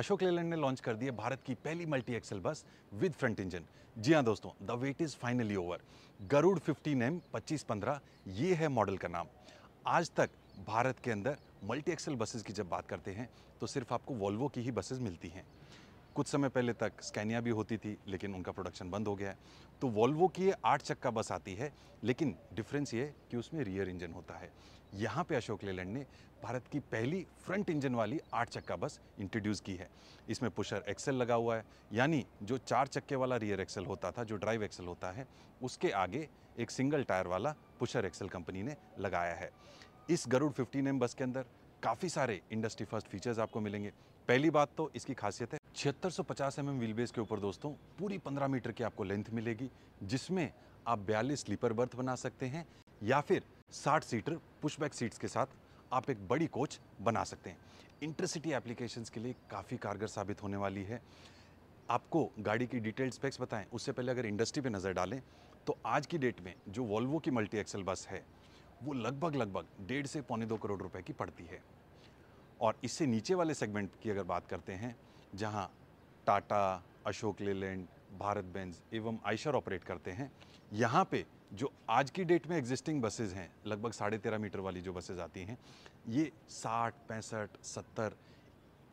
अशोक लेलैंड ने लॉन्च कर दी भारत की पहली multi axle bus with front engine जी हाँ दोस्तों the wait is finally over Garud fifteen M पंद्रह ये है मॉडल का नाम आज तक भारत के अंदर मल्टी एक्सल बसेज की जब बात करते हैं तो सिर्फ आपको वॉल्वो की ही बसेज मिलती हैं कुछ समय पहले तक स्कैनिया भी होती थी लेकिन उनका प्रोडक्शन बंद हो गया है तो वॉल्वो की ये आठ चक्का बस आती है लेकिन डिफरेंस ये कि उसमें रियर इंजन होता है यहाँ पे अशोक लेलैंड ने भारत की पहली फ्रंट इंजन वाली आठ चक्का बस इंट्रोड्यूस की है इसमें पुशर एक्सेल लगा हुआ है यानी जो चार चक्के वाला रियर एक्सेल होता था जो ड्राइव एक्सेल होता है उसके आगे एक सिंगल टायर वाला पुशर एक्सेल कंपनी ने लगाया है इस गरुड़ फिफ्टीन एम बस के अंदर काफ़ी सारे इंडस्ट्री फर्स्ट फीचर्स आपको मिलेंगे पहली बात तो इसकी खासियत है छिहत्तर सौ पचास एम एम व्हील बेस के ऊपर दोस्तों पूरी पंद्रह मीटर की आपको लेंथ मिलेगी जिसमें आप बयालीस स्लीपर बर्थ बना सकते हैं या फिर साठ सीटर पुशबैक सीट्स के साथ आप एक बड़ी कोच बना सकते हैं इंटरसिटी एप्लीकेशंस के लिए काफ़ी कारगर साबित होने वाली है आपको गाड़ी की डिटेल स्पेक्स बताएं उससे पहले अगर इंडस्ट्री पे नज़र डालें तो आज की डेट में जो वॉल्वो की मल्टी एक्सल बस है वो लगभग लगभग डेढ़ से पौने दो करोड़ रुपए की पड़ती है और इससे नीचे वाले सेगमेंट की अगर बात करते हैं जहाँ टाटा अशोक लेलैंड भारत बेंज एवं आयशर ऑपरेट करते हैं यहाँ पे जो आज की डेट में एग्जिस्टिंग बसेज़ हैं लगभग साढ़े तेरह मीटर वाली जो बसेज़ आती हैं ये साठ पैंसठ सत्तर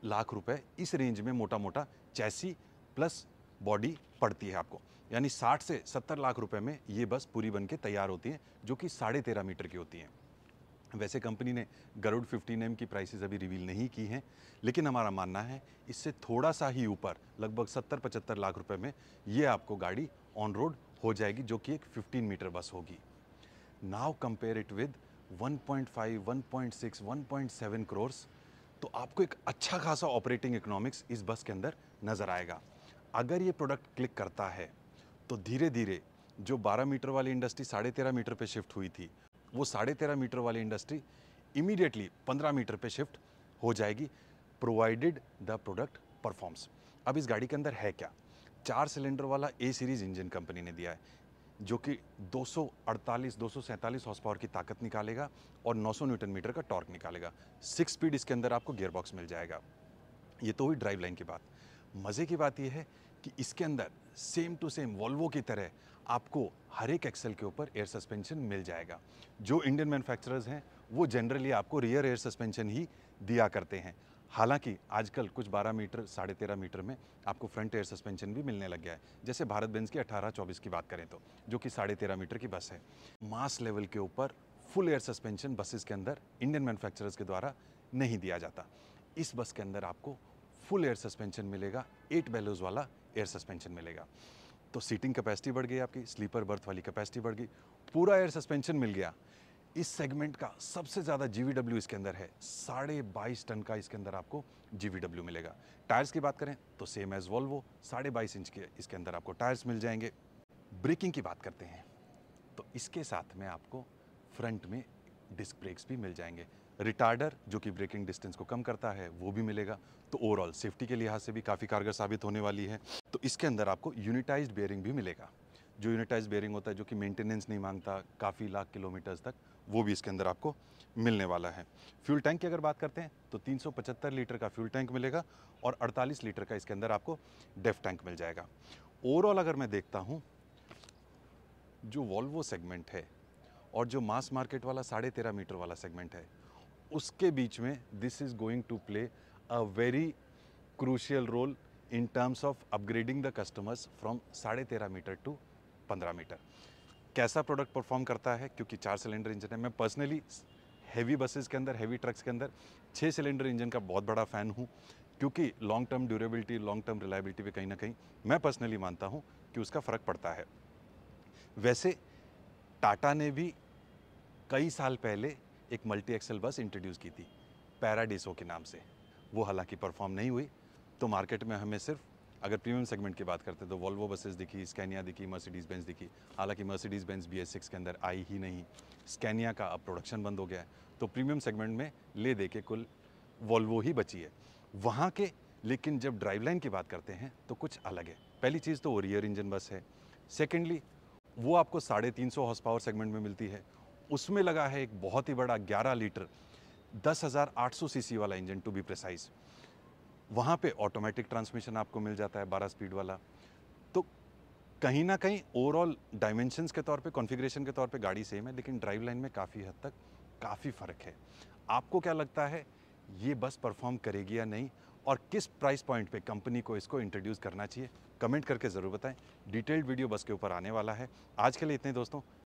लाख रुपए इस रेंज में मोटा मोटा चैसी प्लस बॉडी पड़ती है आपको यानी 60 से 70 लाख रुपए में ये बस पूरी बन के तैयार होती है जो कि साढ़े तेरह मीटर की होती हैं वैसे कंपनी ने गरुड़ 15 एम की प्राइसेस अभी रिवील नहीं की हैं लेकिन हमारा मानना है इससे थोड़ा सा ही ऊपर लगभग 70-75 लाख रुपए में ये आपको गाड़ी ऑन रोड हो जाएगी जो कि एक 15 मीटर बस होगी now compare it with 1.5, 1.6, 1.7 crores तो आपको एक अच्छा खासा ऑपरेटिंग इकोनॉमिक्स इस बस के अंदर नज़र आएगा अगर ये प्रोडक्ट क्लिक करता है तो धीरे धीरे जो 12 मीटर वाली इंडस्ट्री साढ़े तेरह मीटर पे शिफ्ट हुई थी वो साढ़े तेरह मीटर वाली इंडस्ट्री इमीडिएटली 15 मीटर पे शिफ्ट हो जाएगी प्रोवाइडेड द प्रोडक्ट परफॉर्म्स अब इस गाड़ी के अंदर है क्या चार सिलेंडर वाला ए सीरीज़ इंजन कंपनी ने दिया है जो कि 248 247 हॉर्स पावर की ताकत निकालेगा और 900 न्यूटन मीटर का टॉर्क निकालेगा सिक्स स्पीड इसके अंदर आपको गियरबॉक्स मिल जाएगा ये तो हुई ड्राइव लाइन की बात मज़े की बात यह है कि इसके अंदर सेम टू सेम वॉल्वो की तरह आपको हर एक एक्सेल के ऊपर एयर सस्पेंशन मिल जाएगा जो इंडियन मैन्युफैक्चरर्स हैं वो जनरली आपको रियर एयर सस्पेंशन ही दिया करते हैं हालांकि आजकल कुछ 12 मीटर साढ़े तेरह मीटर में आपको फ्रंट एयर सस्पेंशन भी मिलने लग गया है जैसे भारत बेंस की 18-24 की बात करें तो जो कि साढ़े तेरह मीटर की बस है मास लेवल के ऊपर फुल एयर सस्पेंशन बसेस के अंदर इंडियन मैन्युफैक्चरर्स के द्वारा नहीं दिया जाता इस बस के अंदर आपको फुल एयर सस्पेंशन मिलेगा एट बैलोज वाला एयर सस्पेंशन मिलेगा तो सीटिंग कैपेसिटी बढ़ गई आपकी स्लीपर बर्थ वाली कैपेसिटी बढ़ गई पूरा एयर सस्पेंशन मिल गया इस सेगमेंट का सबसे ज़्यादा जी इसके अंदर है साढ़े बाईस टन का इसके अंदर आपको जी मिलेगा टायर्स की बात करें तो सेम एज़ वॉल्वो साढ़े बाईस इंच के इसके अंदर आपको टायर्स मिल जाएंगे ब्रेकिंग की बात करते हैं तो इसके साथ में आपको फ्रंट में डिस्क ब्रेक्स भी मिल जाएंगे रिटार्डर जो कि ब्रेकिंग डिस्टेंस को कम करता है वो भी मिलेगा तो ओवरऑल सेफ्टी के लिहाज से भी काफ़ी कारगर साबित होने वाली है तो इसके अंदर आपको यूनिटाइज्ड बेयरिंग भी मिलेगा जो यूनिटाइज बेयरिंग होता है जो कि मेंटेनेंस नहीं मांगता काफ़ी लाख किलोमीटर्स तक वो भी इसके अंदर आपको मिलने वाला है फ्यूल टैंक की अगर बात करते हैं तो 375 लीटर का फ्यूल टैंक मिलेगा और 48 लीटर का इसके अंदर आपको डेफ टैंक मिल जाएगा ओवरऑल अगर मैं देखता हूँ जो वॉल्वो सेगमेंट है और जो मास मार्केट वाला साढ़े तेरह मीटर वाला सेगमेंट है उसके बीच में this is going to play a very crucial role in terms of upgrading the customers from साढ़े तेरह मीटर टू पंद्रह मीटर कैसा प्रोडक्ट परफॉर्म करता है क्योंकि चार सिलेंडर इंजन है मैं पर्सनली हैवी बसेज़ के अंदर हैवी ट्रक्स के अंदर छः सिलेंडर इंजन का बहुत बड़ा फ़ैन हूँ क्योंकि long term durability long term reliability पे कहीं ना कहीं मैं पर्सनली मानता हूँ कि उसका फ़र्क पड़ता है वैसे टाटा ने भी कई साल पहले एक मल्टी एक्सेल बस इंट्रोड्यूस की थी पैराडिसो के नाम से वो हालांकि परफॉर्म नहीं हुई तो मार्केट में हमें सिर्फ अगर प्रीमियम सेगमेंट की बात करते हैं तो वॉल्वो बसेस दिखी स्कैनिया दिखी मर्सिडीज़ बेंज दिखी हालांकि Mercedes Benz B S six के अंदर आई ही नहीं स्कैनिया का अब प्रोडक्शन बंद हो गया है तो प्रीमियम सेगमेंट में ले दे के कुल वॉल्वो ही बची है वहाँ के लेकिन जब ड्राइव लाइन की बात करते हैं तो कुछ अलग है पहली चीज़ तो वो रियर इंजन बस है सेकेंडली वो आपको साढ़े तीन सौ हॉर्स पावर सेगमेंट में मिलती है उसमें लगा है एक बहुत ही बड़ा ग्यारह लीटर दस हज़ार आठ सौ सी वाला इंजन टू बी प्रेसाइज़ वहाँ पे ऑटोमेटिक ट्रांसमिशन आपको मिल जाता है बारह स्पीड वाला तो कहीं ना कहीं ओवरऑल डायमेंशंस के तौर पे कॉन्फ़िगरेशन के तौर पे गाड़ी सेम है लेकिन ड्राइव लाइन में काफ़ी हद तक काफ़ी फ़र्क है आपको क्या लगता है ये बस परफॉर्म करेगी या नहीं और किस प्राइस पॉइंट पे कंपनी को इसको इंट्रोड्यूस करना चाहिए कमेंट करके ज़रूर बताएं डिटेल्ड वीडियो बस के ऊपर आने वाला है आज के लिए इतने दोस्तों